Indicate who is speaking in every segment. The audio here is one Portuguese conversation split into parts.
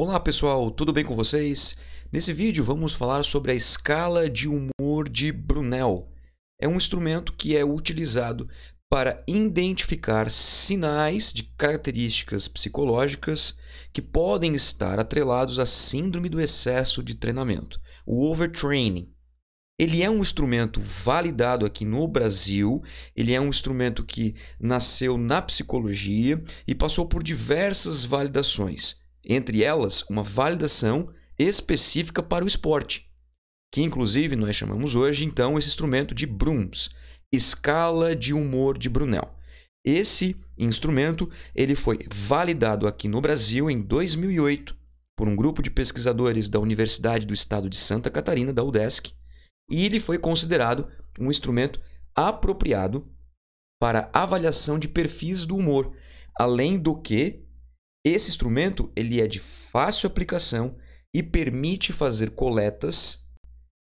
Speaker 1: Olá pessoal, tudo bem com vocês? Nesse vídeo vamos falar sobre a escala de humor de Brunel. É um instrumento que é utilizado para identificar sinais de características psicológicas que podem estar atrelados à síndrome do excesso de treinamento, o overtraining. Ele é um instrumento validado aqui no Brasil, ele é um instrumento que nasceu na psicologia e passou por diversas validações entre elas uma validação específica para o esporte, que inclusive nós chamamos hoje então esse instrumento de Brums, escala de humor de Brunel. Esse instrumento ele foi validado aqui no Brasil em 2008 por um grupo de pesquisadores da Universidade do Estado de Santa Catarina, da UDESC, e ele foi considerado um instrumento apropriado para avaliação de perfis do humor, além do que esse instrumento ele é de fácil aplicação e permite fazer coletas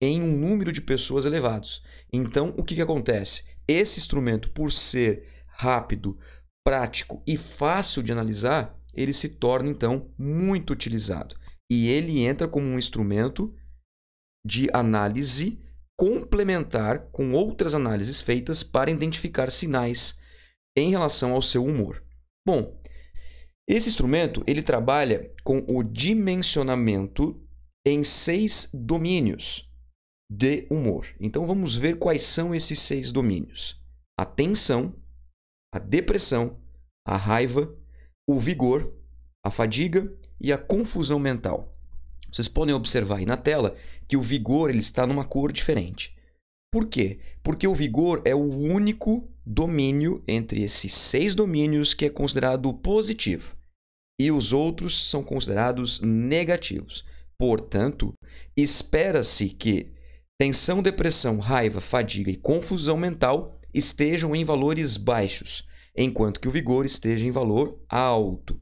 Speaker 1: em um número de pessoas elevados. Então, o que, que acontece? Esse instrumento, por ser rápido, prático e fácil de analisar, ele se torna então muito utilizado. E ele entra como um instrumento de análise complementar com outras análises feitas para identificar sinais em relação ao seu humor. Bom, esse instrumento ele trabalha com o dimensionamento em seis domínios de humor. Então vamos ver quais são esses seis domínios: a tensão, a depressão, a raiva, o vigor, a fadiga e a confusão mental. Vocês podem observar aí na tela que o vigor ele está numa cor diferente. Por quê? Porque o vigor é o único domínio entre esses seis domínios que é considerado positivo e os outros são considerados negativos. Portanto, espera-se que tensão, depressão, raiva, fadiga e confusão mental estejam em valores baixos, enquanto que o vigor esteja em valor alto.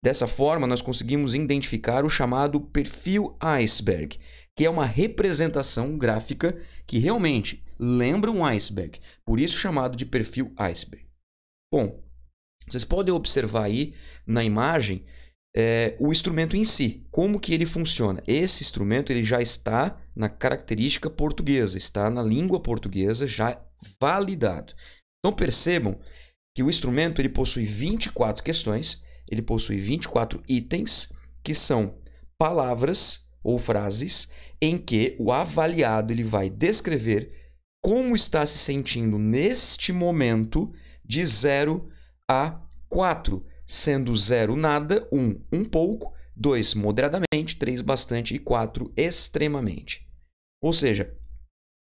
Speaker 1: Dessa forma, nós conseguimos identificar o chamado perfil iceberg, que é uma representação gráfica que realmente lembra um iceberg, por isso chamado de perfil iceberg. Bom, vocês podem observar aí na imagem é, o instrumento em si, como que ele funciona. Esse instrumento ele já está na característica portuguesa, está na língua portuguesa já validado. Então percebam que o instrumento ele possui 24 questões, ele possui 24 itens que são palavras ou frases em que o avaliado ele vai descrever como está se sentindo neste momento de 0 a 4, sendo 0 nada, 1 um, um pouco, 2 moderadamente, 3 bastante e 4 extremamente. Ou seja,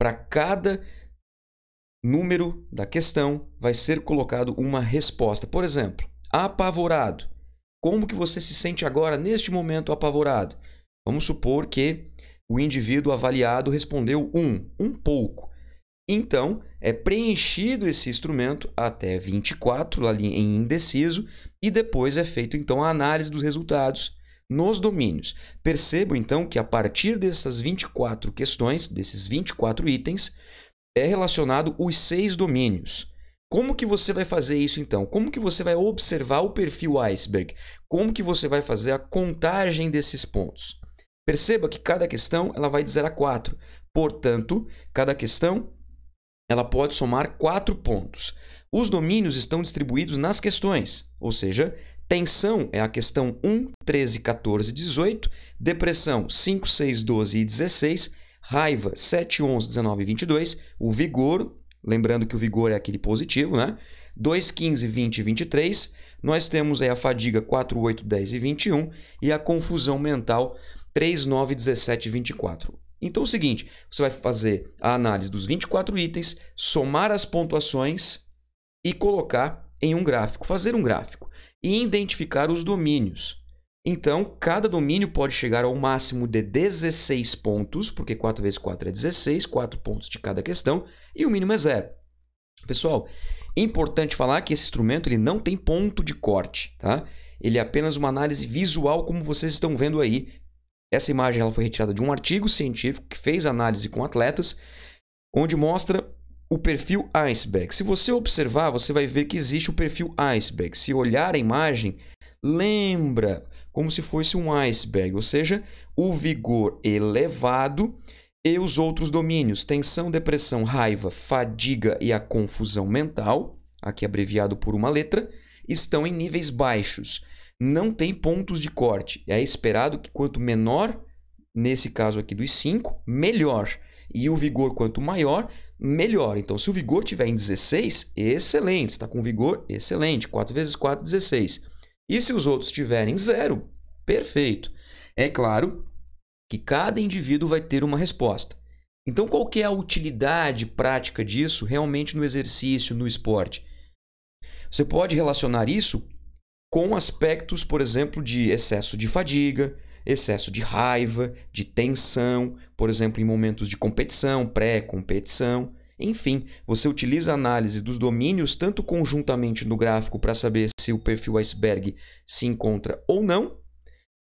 Speaker 1: para cada número da questão vai ser colocado uma resposta. Por exemplo, apavorado. Como que você se sente agora neste momento apavorado? Vamos supor que o indivíduo avaliado respondeu um, um pouco. Então, é preenchido esse instrumento até 24, ali em indeciso, e depois é feito então a análise dos resultados nos domínios. Percebo então que a partir dessas 24 questões, desses 24 itens, é relacionado os seis domínios. Como que você vai fazer isso então? Como que você vai observar o perfil iceberg? Como que você vai fazer a contagem desses pontos? Perceba que cada questão ela vai de 0 a 4. Portanto, cada questão ela pode somar 4 pontos. Os domínios estão distribuídos nas questões, ou seja, tensão é a questão 1, 13, 14 18, depressão 5, 6, 12 e 16, raiva 7, 11, 19 e 22, o vigor, lembrando que o vigor é aquele positivo, né? 2, 15, 20 e 23. Nós temos aí a fadiga 4, 8, 10 e 21 e a confusão mental 3, 9, 17 e 24. Então é o seguinte, você vai fazer a análise dos 24 itens, somar as pontuações e colocar em um gráfico, fazer um gráfico e identificar os domínios. Então, cada domínio pode chegar ao máximo de 16 pontos, porque 4 vezes 4 é 16, 4 pontos de cada questão, e o mínimo é zero. Pessoal, é importante falar que esse instrumento ele não tem ponto de corte, tá? Ele é apenas uma análise visual, como vocês estão vendo aí, essa imagem ela foi retirada de um artigo científico que fez análise com atletas, onde mostra o perfil iceberg. Se você observar, você vai ver que existe o perfil iceberg. Se olhar a imagem, lembra como se fosse um iceberg, ou seja, o vigor elevado e os outros domínios, tensão, depressão, raiva, fadiga e a confusão mental, aqui abreviado por uma letra, estão em níveis baixos não tem pontos de corte. É esperado que quanto menor, nesse caso aqui dos 5, melhor. E o vigor quanto maior, melhor. Então, se o vigor tiver em 16, excelente. Está com vigor, excelente. 4 vezes 4, 16. E se os outros tiverem 0, perfeito. É claro que cada indivíduo vai ter uma resposta. Então, qual que é a utilidade prática disso realmente no exercício, no esporte? Você pode relacionar isso com aspectos, por exemplo, de excesso de fadiga, excesso de raiva, de tensão, por exemplo, em momentos de competição, pré-competição. Enfim, você utiliza a análise dos domínios tanto conjuntamente no gráfico para saber se o perfil iceberg se encontra ou não,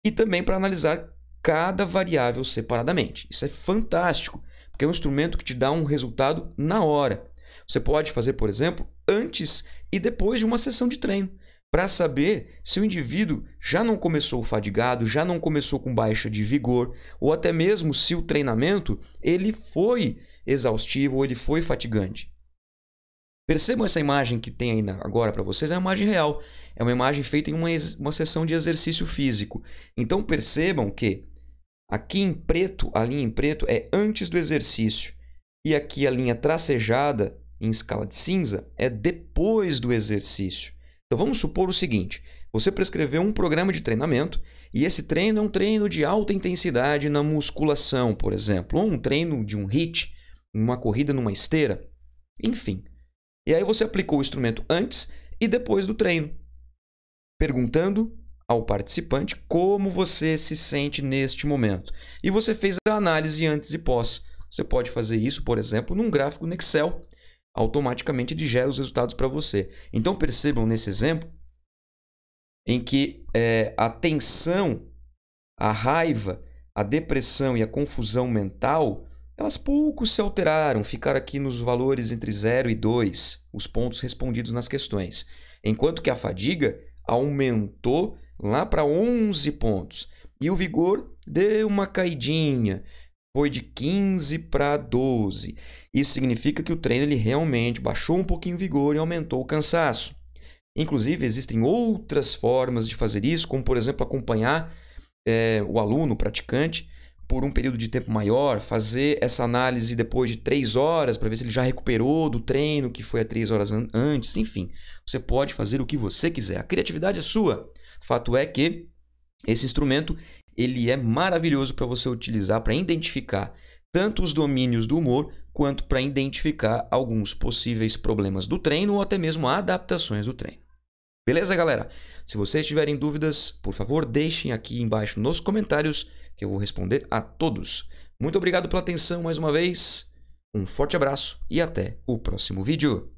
Speaker 1: e também para analisar cada variável separadamente. Isso é fantástico, porque é um instrumento que te dá um resultado na hora. Você pode fazer, por exemplo, antes e depois de uma sessão de treino para saber se o indivíduo já não começou fadigado, já não começou com baixa de vigor, ou até mesmo se o treinamento ele foi exaustivo ou ele foi fatigante. Percebam essa imagem que tem aí agora para vocês, é uma imagem real, é uma imagem feita em uma, uma sessão de exercício físico. Então percebam que aqui em preto, a linha em preto é antes do exercício, e aqui a linha tracejada em escala de cinza é depois do exercício. Então vamos supor o seguinte: você prescreveu um programa de treinamento e esse treino é um treino de alta intensidade na musculação, por exemplo, ou um treino de um HIIT, uma corrida numa esteira, enfim. E aí você aplicou o instrumento antes e depois do treino, perguntando ao participante como você se sente neste momento. E você fez a análise antes e pós. Você pode fazer isso, por exemplo, num gráfico no Excel automaticamente ele gera os resultados para você. Então percebam nesse exemplo em que é, a tensão, a raiva, a depressão e a confusão mental, elas pouco se alteraram, ficaram aqui nos valores entre 0 e 2, os pontos respondidos nas questões. Enquanto que a fadiga aumentou lá para 11 pontos e o vigor deu uma caidinha, foi de 15 para 12. Isso significa que o treino ele realmente baixou um pouquinho o vigor e aumentou o cansaço. Inclusive, existem outras formas de fazer isso, como por exemplo acompanhar é, o aluno, o praticante, por um período de tempo maior, fazer essa análise depois de três horas para ver se ele já recuperou do treino que foi há três horas an antes, enfim. Você pode fazer o que você quiser. A criatividade é sua. Fato é que esse instrumento ele é maravilhoso para você utilizar para identificar tanto os domínios do humor quanto para identificar alguns possíveis problemas do treino ou até mesmo adaptações do treino. Beleza, galera? Se vocês tiverem dúvidas, por favor, deixem aqui embaixo nos comentários que eu vou responder a todos. Muito obrigado pela atenção mais uma vez. Um forte abraço e até o próximo vídeo.